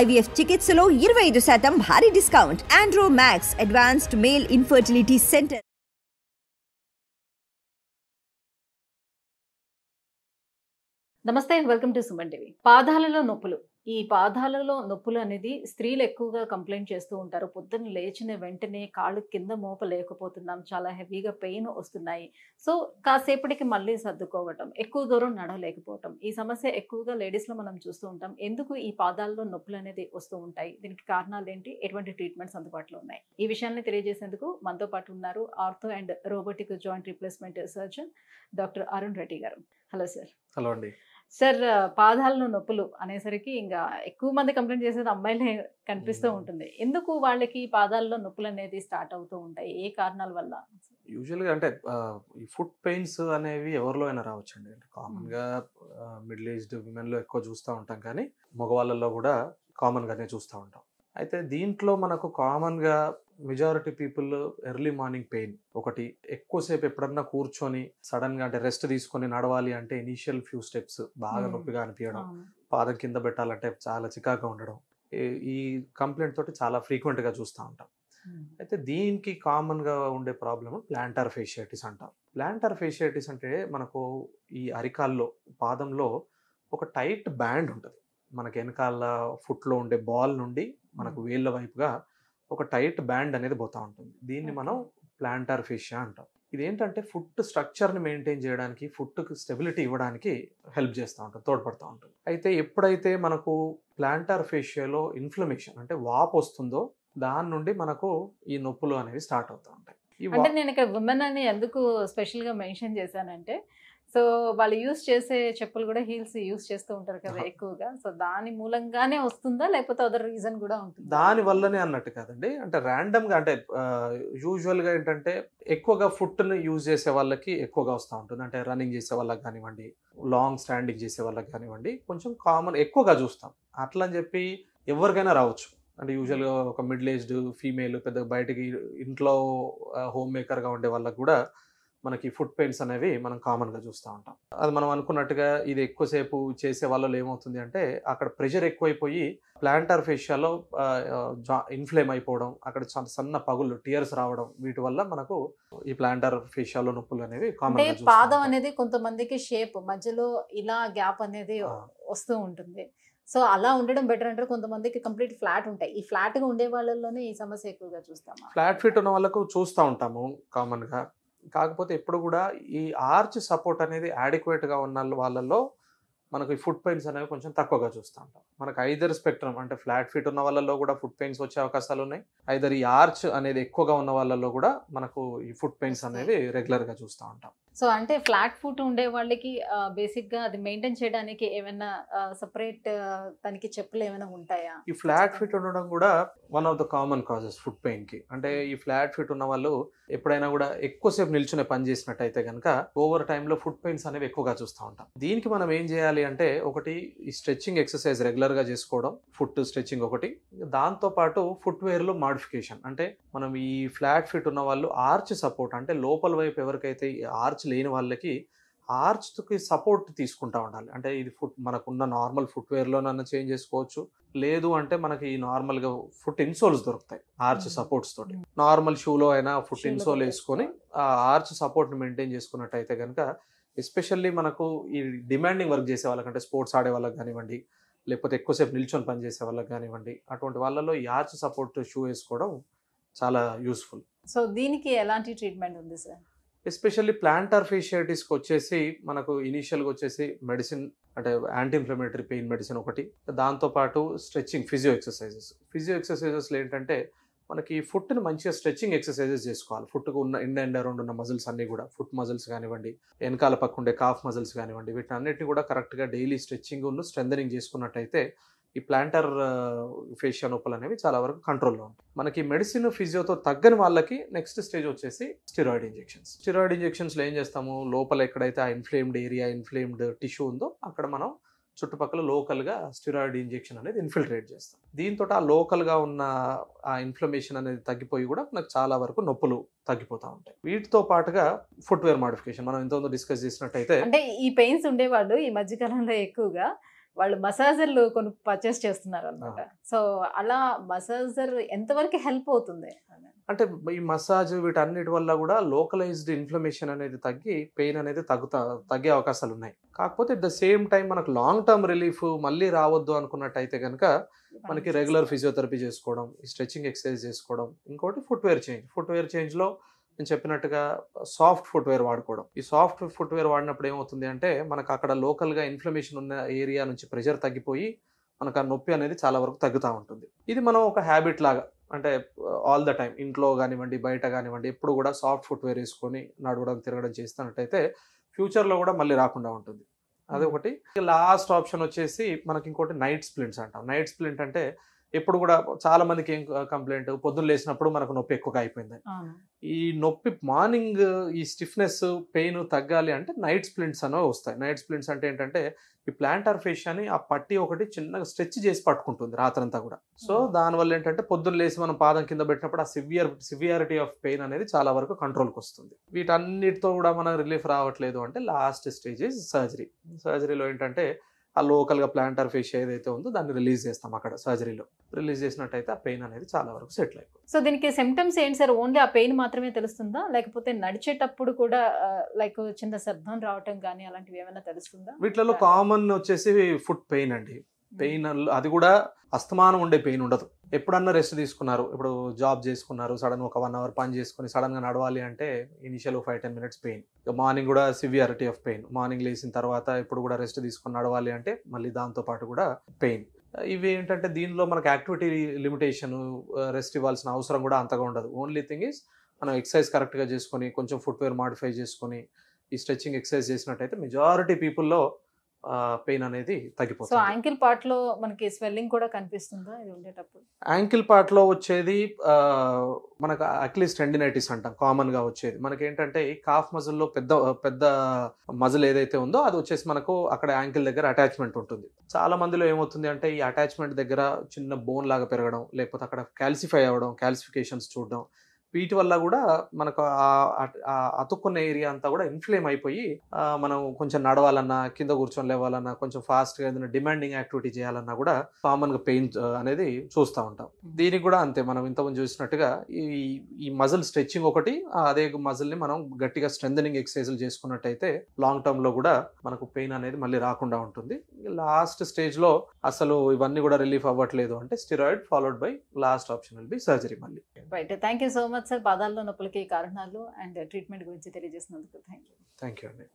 IVF చికిత్సలో ఇరవై ఐదు శాతం భారీ discount Andro Max advanced male infertility centre నమస్తే వెల్కమ్ టు సుమన్ టీవీ పాదాలలో నొప్పులు ఈ పాదాలలో నొప్పులు అనేది స్త్రీలు ఎక్కువగా కంప్లైంట్ చేస్తూ ఉంటారు పొద్దున్న లేచిన వెంటనే కాళ్ళు కింద మోప లేకపోతున్నాం చాలా హెవీగా పెయిన్ వస్తున్నాయి సో కాసేపటికి మళ్ళీ సర్దుకోవటం ఎక్కువ దూరం నడవలేకపోవటం ఈ సమస్య ఎక్కువగా లేడీస్లో మనం చూస్తూ ఉంటాం ఎందుకు ఈ పాదాలలో నొప్పులు అనేది వస్తూ ఉంటాయి దీనికి కారణాలు ఏంటి ఎటువంటి ట్రీట్మెంట్స్ అందుబాటులో ఉన్నాయి ఈ విషయాన్ని తెలియజేసేందుకు మనతో పాటు ఉన్నారు ortho and robotic joint replacement surgeon doctor Arun Reddy గారు హలో సార్ హలో అండి సార్ పాదాలను నొప్పులు అనేసరికి ఇంకా ఎక్కువ మంది కంప్లైంట్ చేసేది అమ్మాయిలే కనిపిస్తూ ఉంటుంది ఎందుకు వాళ్ళకి పాదాల్లో నొప్పులు అనేది స్టార్ట్ అవుతూ ఉంటాయి ఏ కారణాల వల్ల యూజువల్గా అంటే ఈ ఫుట్ పెయిన్స్ అనేవి ఎవరిలో అయినా రావచ్చు అండి అంటే కామన్గా మిడిల్ ఏజ్డ్ విమెన్లో ఎక్కువ చూస్తూ ఉంటాం కానీ మగవాళ్ళల్లో కూడా కామన్గానే చూస్తూ ఉంటాం అయితే దీంట్లో మనకు కామన్గా majority people early morning pain ఒకటి ఎక్కువసేపు ఎప్పుడన్నా కూర్చొని సడన్ గా అంటే రెస్ట్ తీసుకొని నడవాలి అంటే ఇనీషియల్ ఫ్యూ స్టెప్స్ బాగా నొప్పిగా అనిపించడం పాదం కింద పెట్టాలంటే చాలా చికాగా ఉండడం ఈ కంప్లైంట్ తోటి చాలా ఫ్రీక్వెంట్ గా చూస్తూ ఉంటాం అయితే దీనికి కామన్ గా ఉండే ప్రాబ్లమ్ ప్లాంటర్ ఫేషియటిస్ అంటాం ప్లాంటర్ ఫేషియటిస్ అంటే మనకు ఈ అరికాల్లో పాదంలో ఒక టైట్ బ్యాండ్ ఉంటుంది మనకి వెనకాల ఫుట్లో ఉండే బాల్ నుండి మనకు వేళ్ళ వైపుగా ఒక టైట్ బ్యాండ్ అనేది పోతూ ఉంటుంది దీన్ని మనం ప్లాంటార్ ఫిషియా అంటాం ఇదేంటంటే ఫుట్ స్ట్రక్చర్ని మెయింటైన్ చేయడానికి ఫుట్కి స్టెబిలిటీ ఇవ్వడానికి హెల్ప్ చేస్తూ ఉంటుంది తోడ్పడుతూ ఉంటుంది అయితే ఎప్పుడైతే మనకు ప్లాంటార్ ఫేషియాలో ఇన్ఫ్లమేషన్ అంటే వాపు వస్తుందో దాని నుండి మనకు ఈ నొప్పులు అనేవి స్టార్ట్ అవుతూ ఉంటాయి అంటే నేను ఇక్కడ ఉమెన్ అని ఎందుకు స్పెషల్గా మెన్షన్ చేశానంటే సో వాళ్ళు యూస్ చేసే చెప్పులు కూడా హీల్స్ యూస్ చేస్తూ ఉంటారు కదా ఎక్కువగా సో దాని మూలంగానే వస్తుందా లేకపోతే అదర్ రీజన్ కూడా ఉంటుంది దాని వల్లనే అన్నట్టు కదండి అంటే ర్యాండమ్ గా అంటే యూజువల్ గా ఏంటంటే ఎక్కువగా ఫుట్ ని యూజ్ చేసే వాళ్ళకి ఎక్కువగా వస్తూ ఉంటుంది అంటే రన్నింగ్ చేసే వాళ్ళకి కానివ్వండి లాంగ్ స్టాండింగ్ చేసే వాళ్ళకి కానివ్వండి కొంచెం కామన్ ఎక్కువగా చూస్తాం అట్లా అని చెప్పి ఎవరికైనా రావచ్చు అంటే యూజువల్గా ఒక మిడిల్ ఏజ్డ్ ఫీమేల్ పెద్ద బయటికి ఇంట్లో హోమ్ మేకర్గా ఉండే వాళ్ళకి కూడా మనకి ఫుట్ పెయిన్స్ అనేవి మనం కామన్గా చూస్తూ ఉంటాం అది మనం అనుకున్నట్టుగా ఇది ఎక్కువసేపు చేసే వాళ్ళు ఏమవుతుంది అంటే అక్కడ ప్రెషర్ ఎక్కువైపోయి ప్లాంటర్ ఫేషియాలో ఇన్ఫ్లేమ్ అయిపోవడం అక్కడ సన్న పగులు టీయర్స్ రావడం వీటి వల్ల మనకు ఈ ప్లాంటర్ ఫేషియాలో నొప్పులు అనేవి కామన్ పాదం అనేది కొంతమందికి షేప్ మధ్యలో ఇలా గ్యాప్ అనేది వస్తూ ఉంటుంది సో అలా ఉండడం బెటర్ అంటారు కొంతమందికి కంప్లీట్ ఫ్లాట్ ఉంటాయి ఈ ఫ్లాట్గా ఉండే వాళ్ళలోనే ఈ సమస్య ఎక్కువగా చూస్తాము ఫ్లాట్ ఫిట్ ఉన్న వాళ్ళకు చూస్తూ ఉంటాము కామన్గా కాకపోతే ఎప్పుడు కూడా ఈ ఆర్చ్ సపోర్ట్ అనేది యాడిక్వేట్గా ఉన్న వాళ్ళల్లో మనకు ఈ ఫుట్ పెయిన్స్ అనేవి కొంచెం తక్కువగా చూస్తూ ఉంటాం మనకు ఐదర్ స్పెక్ట్రమ్ అంటే ఫ్లాట్ ఫీట్ ఉన్న వాళ్ళలో కూడా ఫుట్ పెయిన్స్ వచ్చే అవకాశాలు ఉన్నాయి ఐదర్ ఈ ఆర్చ్ అనేది ఎక్కువగా ఉన్న వాళ్ళలో కూడా మనకు ఈ ఫుట్ పెయిన్స్ అనేవి రెగ్యులర్గా చూస్తూ ఉంటాం సో అంటే ఫ్లాట్ ఫుట్ ఉండే వాళ్ళకి బేసిక్గా అది మెయింటైన్ చేయడానికి ఏమైనా సపరేట్ దానికి చెప్పులు ఏమైనా ఉంటాయా ఈ ఫ్లాట్ ఫిట్ ఉండడం కూడా one of the common causes foot pain కి అంటే hmm. ఈ ఫ్లాట్ ఫిట్ ఉన్న వాళ్ళు ఎప్పుడైనా కూడా ఎక్కువసేపు నిల్చునే పని చేసినట్టయితే కనుక ఓవర్ టైంలో ఫుట్ పెయిన్స్ అనేవి ఎక్కువగా చూస్తూ ఉంటాం దీనికి మనం ఏం చేయాలి అంటే ఒకటి ఈ స్ట్రెచ్చింగ్ ఎక్సర్సైజ్ రెగ్యులర్ గా చేసుకోవడం ఫుట్ స్ట్రెచ్చింగ్ ఒకటి దాంతో పాటు ఫుట్ వేర్లో మాడిఫికేషన్ అంటే మనం ఈ ఫ్లాట్ ఫిట్ ఉన్న వాళ్ళు ఆర్చ్ సపోర్ట్ అంటే లోపల వైపు ఎవరికైతే ఆర్చ్ ఆర్చ్ లేని వాళ్ళకి ఆర్చ్కి సపోర్ట్ తీసుకుంటా ఉండాలి అంటే ఇది ఫుట్ మనకున్న నార్మల్ ఫుట్వేర్లోనన్నా చేంజ్ చేసుకోవచ్చు లేదు అంటే మనకి ఈ నార్మల్గా ఫుట్ ఇన్సోల్స్ దొరుకుతాయి ఆర్చ్ సపోర్ట్స్ తోటి నార్మల్ షూలో అయినా ఫుట్ ఇన్సోల్ వేసుకొని ఆ ఆర్చ్ సపోర్ట్ని మెయింటైన్ చేసుకున్నట్టయితే కనుక ఎస్పెషల్లీ మనకు ఈ డిమాండింగ్ వర్క్ చేసే వాళ్ళకంటే స్పోర్ట్స్ ఆడే వాళ్ళకి కానివ్వండి లేకపోతే ఎక్కువసేపు నిల్చొని పనిచేసే వాళ్ళకి కానివ్వండి అటువంటి వాళ్ళలో ఈ ఆర్చ్ సపోర్ట్ షూ వేసుకోవడం చాలా యూస్ఫుల్ సో దీనికి ఎలాంటి ట్రీట్మెంట్ ఉంది సార్ ఎస్పెషల్లీ ప్లాంటార్ ఫేషియాటిస్కి వచ్చేసి మనకు ఇనీషియల్గా వచ్చేసి మెడిసిన్ అంటే యాంటీ ఇన్ఫ్లమేటరీ పెయిన్ మెడిసిన్ ఒకటి దాంతోపాటు స్ట్రెచ్చింగ్ ఫిజియో ఎక్సర్సైజెస్ ఫిజియో ఎక్సర్సైజెస్లో ఏంటంటే మనకి ఫుట్ని మంచిగా స్ట్రెచ్చింగ్ ఎక్సర్సైజెస్ చేసుకోవాలి ఫుట్కు ఉన్న ఇండ్ అండ్ అరౌండ్ ఉన్న మజిల్స్ అన్నీ కూడా ఫుట్ మజిల్స్ కానివ్వండి వెనకాల పక్క ఉండే కాఫ్ మజిల్స్ కానివ్వండి వీటిని అన్నింటినీ కూడా కరెక్ట్గా డైలీ స్ట్రెచ్చింగ్ స్ట్రెంథనింగ్ చేసుకున్నట్టయితే ఈ ప్లాంటర్ ఫేషియా నొప్పులు అనేవి చాలా వరకు కంట్రోల్లో ఉంటాయి మనకి మెడిసిన్ ఫిజియోతో తగ్గని వాళ్ళకి నెక్స్ట్ స్టేజ్ వచ్చేసి స్టిరాయిడ్ ఇంజెక్షన్స్ స్టిరాయిడ్ ఇంజెక్షన్స్లో ఏం చేస్తాము లోపల ఎక్కడైతే ఆ ఇన్ఫ్లేమ్డ్ ఏరియా ఇన్ఫ్లేమ్డ్ టిష్యూ ఉందో అక్కడ మనం చుట్టుపక్కల లోకల్గా స్టిరాయిడ్ ఇంజెక్షన్ అనేది ఇన్ఫిల్ట్రేట్ చేస్తాం దీంతో ఆ లోకల్గా ఉన్న ఆ ఇన్ఫ్లమేషన్ అనేది తగ్గిపోయి కూడా మనకు చాలా వరకు నొప్పులు తగ్గిపోతూ ఉంటాయి వీటితో పాటుగా ఫుట్వేర్ మాడిఫికేషన్ మనం ఎంతో డిస్కస్ చేసినట్టయితే అంటే ఈ పెయిన్స్ ఉండేవాళ్ళు ఈ మధ్యకాలంలో ఎక్కువగా వాళ్ళు మసాజర్లు కొన్ని పర్చేస్ చేస్తున్నారు అనమాట సో అలా మసాజర్ ఎంతవరకు హెల్ప్ అవుతుంది అంటే ఈ మసాజ్ వీటన్నిటి వల్ల కూడా లోకలైజ్డ్ ఇన్ఫ్లమేషన్ అనేది తగ్గి పెయిన్ అనేది తగ్గుతా తగ్గే అవకాశాలు ఉన్నాయి కాకపోతే ద సేమ్ టైం మనకు లాంగ్ టర్మ్ రిలీఫ్ మళ్ళీ రావద్దు అనుకున్నట్టయితే కనుక మనకి రెగ్యులర్ ఫిజియోథెరపీ చేసుకోవడం స్ట్రెచింగ్ ఎక్సర్సైజ్ చేసుకోవడం ఇంకోటి ఫుట్వేర్ చేంజ్ ఫుట్వేర్ చేంజ్లో నేను చెప్పినట్టుగా సాఫ్ట్ ఫుట్వేర్ వాడుకోవడం ఈ సాఫ్ట్ ఫుట్వేర్ వాడినప్పుడు ఏమవుతుంది అంటే మనకు అక్కడ లోకల్గా ఇన్ఫ్లమేషన్ ఉన్న ఏరియా నుంచి ప్రెషర్ తగ్గిపోయి మనకు ఆ నొప్పి అనేది చాలా వరకు తగ్గుతూ ఉంటుంది ఇది మనం ఒక హ్యాబిట్ లాగా అంటే ఆల్ ద టైం ఇంట్లో కానివ్వండి బయట కానివ్వండి ఎప్పుడు కూడా సాఫ్ట్ ఫుట్వేర్ వేసుకొని నడవడం తిరగడం చేస్తున్నట్టయితే ఫ్యూచర్లో కూడా మళ్ళీ రాకుండా ఉంటుంది అదొకటి లాస్ట్ ఆప్షన్ వచ్చేసి మనకి ఇంకోటి నైట్ స్ప్లింట్స్ అంటాం నైట్ స్ప్లింట్ అంటే ఎప్పుడు కూడా చాలా మందికి ఏం కంప్లైంట్ పొద్దున్న లేచినప్పుడు మనకు నొప్పి ఎక్కువగా అయిపోయింది ఈ నొప్పి మార్నింగ్ ఈ స్టిఫ్నెస్ పెయిన్ తగ్గాలి అంటే నైట్ స్ప్లింట్స్ అనేవి వస్తాయి నైట్ స్ప్లింట్స్ అంటే ఏంటంటే ఈ ప్లాంటర్ ఫిష్ అని ఆ పట్టి ఒకటి చిన్నగా స్ట్రెచ్ చేసి పట్టుకుంటుంది రాత్రంతా కూడా సో దానివల్ల ఏంటంటే పొద్దున్న లేసి మనం పాదం కింద పెట్టినప్పుడు ఆ సివియర్ సివియారిటీ ఆఫ్ పెయిన్ అనేది చాలా వరకు కంట్రోల్కి వస్తుంది వీటన్నిటితో కూడా మనం రిలీఫ్ రావట్లేదు అంటే లాస్ట్ స్టేజ్ సర్జరీ సర్జరీలో ఏంటంటే ఆ లోకల్గా ప్లాంటర్ ఫిష్ ఏదైతే ఉందో దాన్ని రిలీజ్ చేస్తాం అక్కడ సర్జరీలో రిలీజ్ చేసినట్టయితే ఆ పెయిన్ అనేది చాలా వరకు సెటిల్ అయిపోతుంది సో దీనికి సిమ్టమ్స్ ఏంటి సార్ ఓన్లీ ఆ పెయిన్ మాత్రమే తెలుస్తుందా లేకపోతే నడిచేటప్పుడు కూడా లైక్ చిన్న శబ్దం రావటం కానీ అలాంటివి ఏమైనా తెలుస్తుందా వీటిలో కామన్ వచ్చేసి ఫుట్ పెయిన్ అండి పెయిన్ అది కూడా అస్తమానం ఉండే పెయిన్ ఉండదు ఎప్పుడన్నా రెస్ట్ తీసుకున్నారు ఇప్పుడు జాబ్ చేసుకున్నారు సడన్ ఒక వన్ అవర్ పని చేసుకుని సడన్గా నడవాలి అంటే initial five ten minutes pain morning కూడా సివియారిటీ ఆఫ్ పెయిన్ మార్నింగ్ లేచిన తర్వాత ఇప్పుడు కూడా రెస్ట్ తీసుకుని నడవాలి అంటే మళ్ళీ దాంతో పాటు కూడా పెయిన్ ఇవి ఏంటంటే దీనిలో మనకు యాక్టివిటీ లిమిటేషన్ రెస్ట్ ఇవ్వాల్సిన అవసరం కూడా అంతగా ఉండదు ఓన్లీ థింగ్ ఈజ్ మనం ఎక్సర్సైజ్ కరెక్ట్గా చేసుకొని కొంచెం ఫుట్వేర్ మాడిఫై చేసుకొని ఈ స్ట్రెచ్చింగ్ ఎక్సర్సైజ్ చేసినట్టయితే మెజారిటీ పీపుల్లో పెయిన్ అనేది తగ్గిపోతుంది సో యాంకిల్ పార్ట్ లో మనకి స్వెల్లింగ్ కూడా కనిపిస్తుందా ఇది ఉండేటప్పుడు యాంకిల్ పార్ట్ లో వచ్చేది మనకు అట్లీస్ట్ టెండినైటిస్ అంటాం కామన్ గా వచ్చేది మనకి ఏంటంటే ఈ కాఫ్ మజిల్ లో పెద్ద పెద్ద మజిల్ ఏదైతే ఉందో అది వచ్చేసి మనకు అక్కడ యాంకిల్ దగ్గర అటాచ్మెంట్ ఉంటుంది చాలా మందిలో ఏమవుతుంది అంటే ఈ అటాచ్మెంట్ దగ్గర చిన్న బోన్ లాగా పెరగడం లేకపోతే అక్కడ క్యాల్సిఫై అవ్వడం క్యాల్సిఫికేషన్స్ చూడడం వీటి వల్ల కూడా మనకు అతుక్కున్న ఏరియా అంతా కూడా ఇన్ఫ్లేమ్ అయిపోయి మనం కొంచెం నడవాలన్నా కింద కూర్చొని లేవాలన్నా కొంచెం ఫాస్ట్గా ఏదైనా డిమాండింగ్ యాక్టివిటీ చేయాలన్నా కూడా కామన్గా పెయిన్ అనేది చూస్తూ ఉంటాం దీనికి కూడా అంతే మనం ఇంతకుముందు చూసినట్టుగా ఈ ఈ మజిల్ స్ట్రెచ్చింగ్ ఒకటి అదే మజిల్ని మనం గట్టిగా స్ట్రెంథనింగ్ ఎక్సర్సైజులు చేసుకున్నట్టయితే లాంగ్ టర్మ్లో కూడా మనకు పెయిన్ అనేది మళ్ళీ రాకుండా ఉంటుంది లాస్ట్ స్టేజ్లో అసలు ఇవన్నీ కూడా రిలీఫ్ అవ్వట్లేదు అంటే steroid followed by last option will be surgery మళ్ళీ థ్యాంక్ యూ సో మచ్ మరోసారి పాదాల్లో నొప్పులకి కారణాలు అండ్ ట్రీట్మెంట్ గురించి తెలియజేసినందుకు థ్యాంక్ యూ థ్యాంక్ యూ అండి